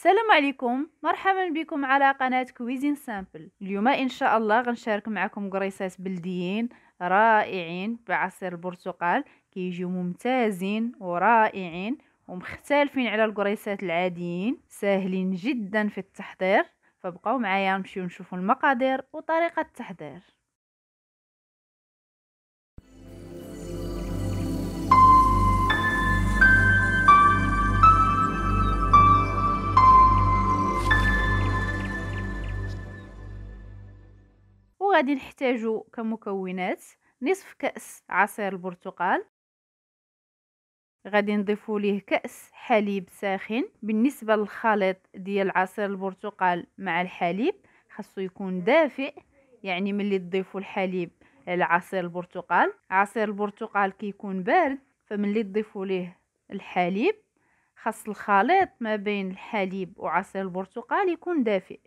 السلام عليكم مرحبا بكم على قناة كويزين سامبل اليوم ان شاء الله غنشارك معكم قريصات بلديين رائعين بعصير البرتقال كيجيو ممتازين ورائعين ومختلفين على القريصات العاديين ساهلين جدا في التحضير فبقاو معايا نمشيو نشوفوا المقادير وطريقة التحضير غادي نحتاجو كمكونات نصف كأس عصير البرتقال غادي نضيفو ليه كأس حليب ساخن بالنسبة للخليط ديال عصير البرتقال مع الحليب خاصو يكون دافئ يعني ملي تضيفو الحليب على عصير البرتقال عصير البرتقال كيكون بارد فملي تضيفو ليه الحليب خاص الخليط ما بين الحليب وعصير البرتقال يكون دافئ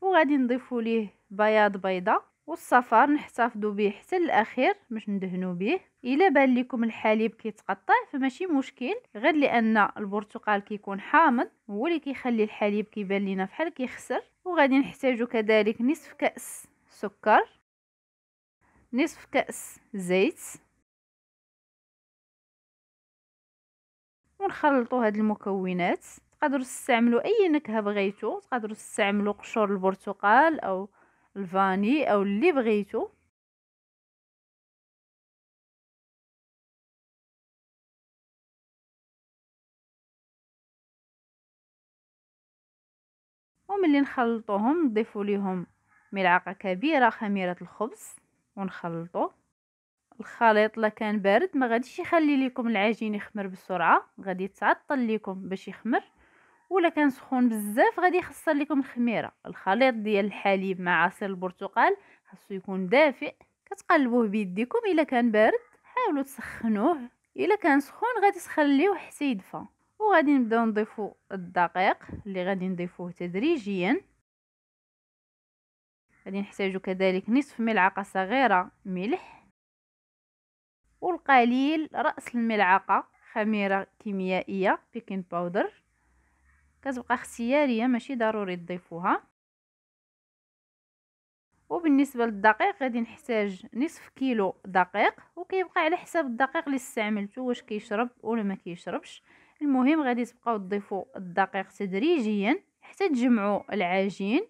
وغادي نضيفو ليه بياض بيضه والصفار نحتفظوا به حتى الاخير باش ندهنوا به الا بان لكم الحليب كيتقطع فماشي مشكل غير لان البرتقال كيكون حامض هو اللي كيخلي الحليب كيبان لينا بحال كيخسر وغادي نحتاجو كذلك نصف كاس سكر نصف كاس زيت ونخلطوا هاد المكونات تقدروا تستعملوا اي نكهه بغيتو تقدروا تستعملوا قشور البرتقال او الفاني او اللي بغيتو وملي نخلطوهم نضيفو ليهم ملعقه كبيره خميره الخبز ونخلطو الخليط لا كان بارد ما غاديش يخلي لكم العجين يخمر بسرعه غادي تعطل لكم باش يخمر ولا كان سخون بزاف غادي يخسر لكم الخميره الخليط ديال الحليب مع عصير البرتقال خاصو يكون دافئ كتقلبوه بيديكم الا كان بارد حاولوا تسخنوه الا كان سخون غادي تخليوه حتى يدفى وغادي نبداو نضيفو الدقيق اللي غادي نضيفوه تدريجيا غادي نحتاجو كذلك نصف ملعقه صغيره ملح والقليل راس الملعقه خميره كيميائيه بيكنج باودر كتبقى اختياريه ماشي ضروري تضيفوها وبالنسبه للدقيق غادي نحتاج نصف كيلو دقيق وكيبقى على حساب الدقيق اللي استعملتو واش كيشرب ولا ما كيشربش المهم غادي تبقاو تضيفوا الدقيق تدريجيا حتى تجمعوا العجين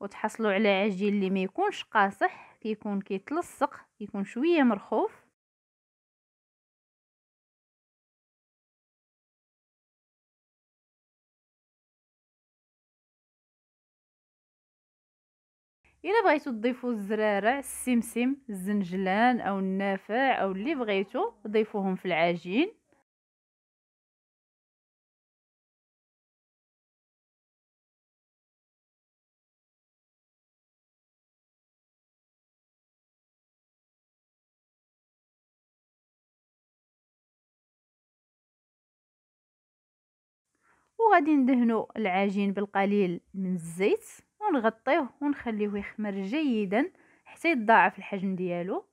وتحصلوا على عجين اللي ما يكونش قاصح كيكون كيتلصق كيكون شويه مرخوف الا بغيتو تضيفوا الزرارع السمسم الزنجلان او النافع او اللي بغيتو ضيفوهم في العجين وغادي ندهنو العجين بالقليل من الزيت ونغطيه ونخليه يخمر جيدا حتى يتضاعف الحجم ديالو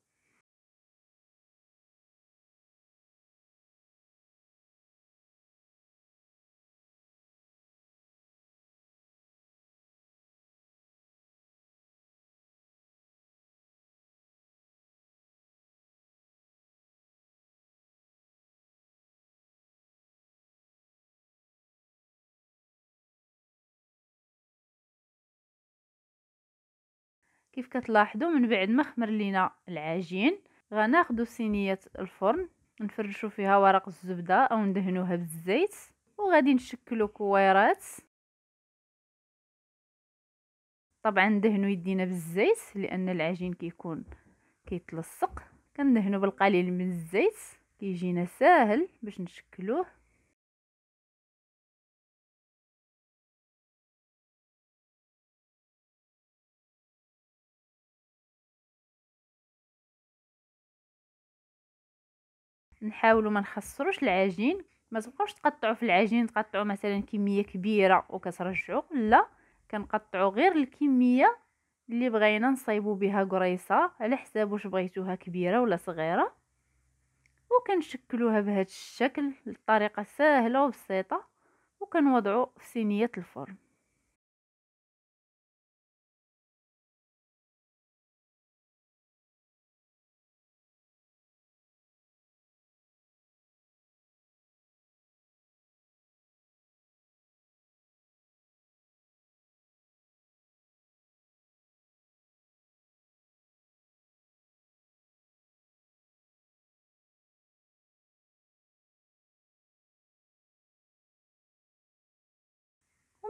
كيف كتلاحظوا من بعد ما خمر لينا العجين غناخدو صينيه الفرن نفرشو فيها ورق الزبده او ندهنوها بالزيت وغادي نشكلو كويرات طبعا ندهنو يدينا بالزيت لان العجين كيكون كيتلصق كندهنو بالقليل من الزيت كيجينا ساهل باش نشكلوه نحاولوا ما نخسروش العجين ما تبقاوش تقطعوا في العجين تقطعوا مثلا كميه كبيره وكترجعوا لا كنقطعوا غير الكميه اللي بغينا نصايبوا بها قريصه على حساب واش بغيتوها كبيره ولا صغيره وكنشكلوها بهذا الشكل الطريقه سهله وبسيطه وكنوضعوا في صينيه الفرن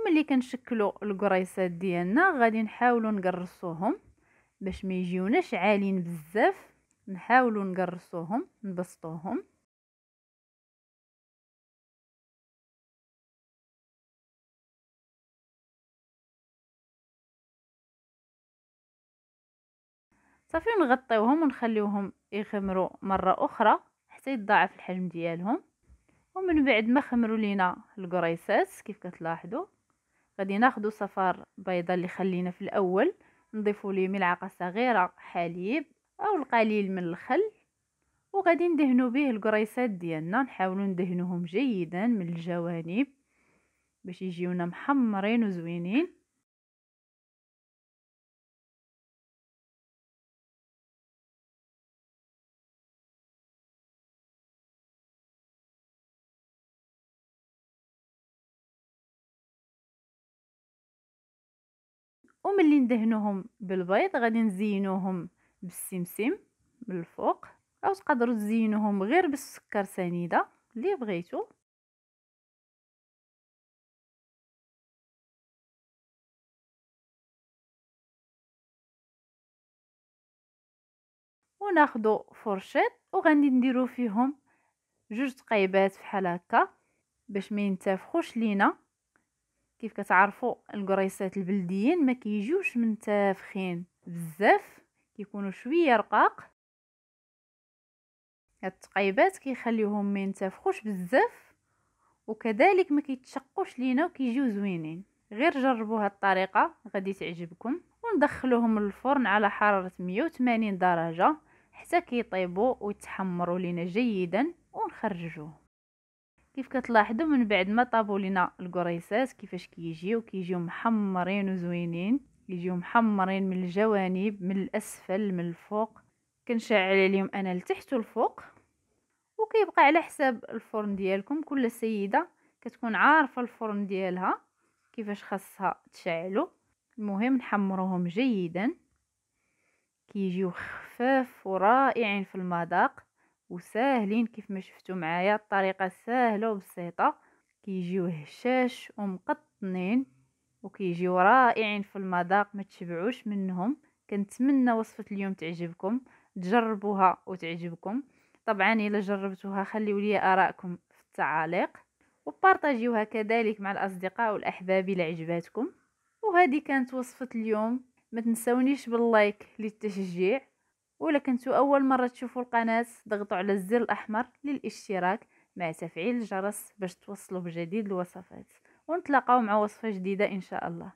ملي كنشكلوا الكريسات ديالنا غادي نحاولوا نقرصوهم باش ما يجيوناش عالين بزاف نحاولوا نقرصوهم نبسطوهم صافي نغطيوهم ونخليوهم يخمروا مره اخرى حتى يتضاعف الحجم ديالهم ومن بعد ما خمروا لينا الكريسات كيف كتلاحظوا غادي ناخدو صفار بيضة اللي خلينا في الاول نضيفو ليه ملعقه صغيره حليب او القليل من الخل وغادي ندهنو به الكريسات ديالنا نحاولو ندهنوهم جيدا من الجوانب باش يجيونا محمرين وزوينين وملي ندهنوهم بالبيض غادي نزينوهم بالسمسم من الفوق او تقدروا تزينوهم غير بالسكر سنيده اللي بغيتو وناخدو فرشيط وغادي نديرو فيهم جوج تقيبات بحال هكا باش ما ينتفخوش لينا كيف كتعرفوا الكريسات البلديين ما كيجيوش منتفخين بزاف كيكونوا شويه رقاق هاد التقيبات كيخليوهم ما ينتفخوش بزاف وكذلك ما كيتشقوش لينا وكيجيو زوينين غير جربوا هاد الطريقه غادي تعجبكم وندخلوهم للفرن على حراره 180 درجه حتى كيطيبوا ويتحمروا لينا جيدا ونخرجوه كيف كتلاحظوا من بعد ما طابوا لينا الكريسات كيفاش كيجيو كيجيو محمرين وزوينين كيجيو محمرين من الجوانب من الاسفل من الفوق كنشعل عليهم انا لتحت والفوق وكيبقى على حساب الفرن ديالكم كل سيده كتكون عارفه الفرن ديالها كيفاش خاصها تشعلو المهم نحمروهم جيدا كيجيو خفاف ورائعين في المذاق وساهلين كيف ما شفتوا معايا الطريقه سهله وبسيطه كيجيو هشاش ومقطنين وكيجيو رائعين في المذاق ما تشبعوش منهم كنتمنى وصفه اليوم تعجبكم تجربوها وتعجبكم طبعا الا جربتوها خليوا لي ارائكم في التعاليق وبارطاجيوها كذلك مع الاصدقاء والاحباب الا عجباتكم وهذه كانت وصفه اليوم ما تنسونيش باللايك للتشجيع ولا كنتو اول مره تشوفوا القناه ضغطوا على الزر الاحمر للاشتراك مع تفعيل الجرس باش توصلوا بجديد الوصفات ونتلاقاو مع وصفه جديده ان شاء الله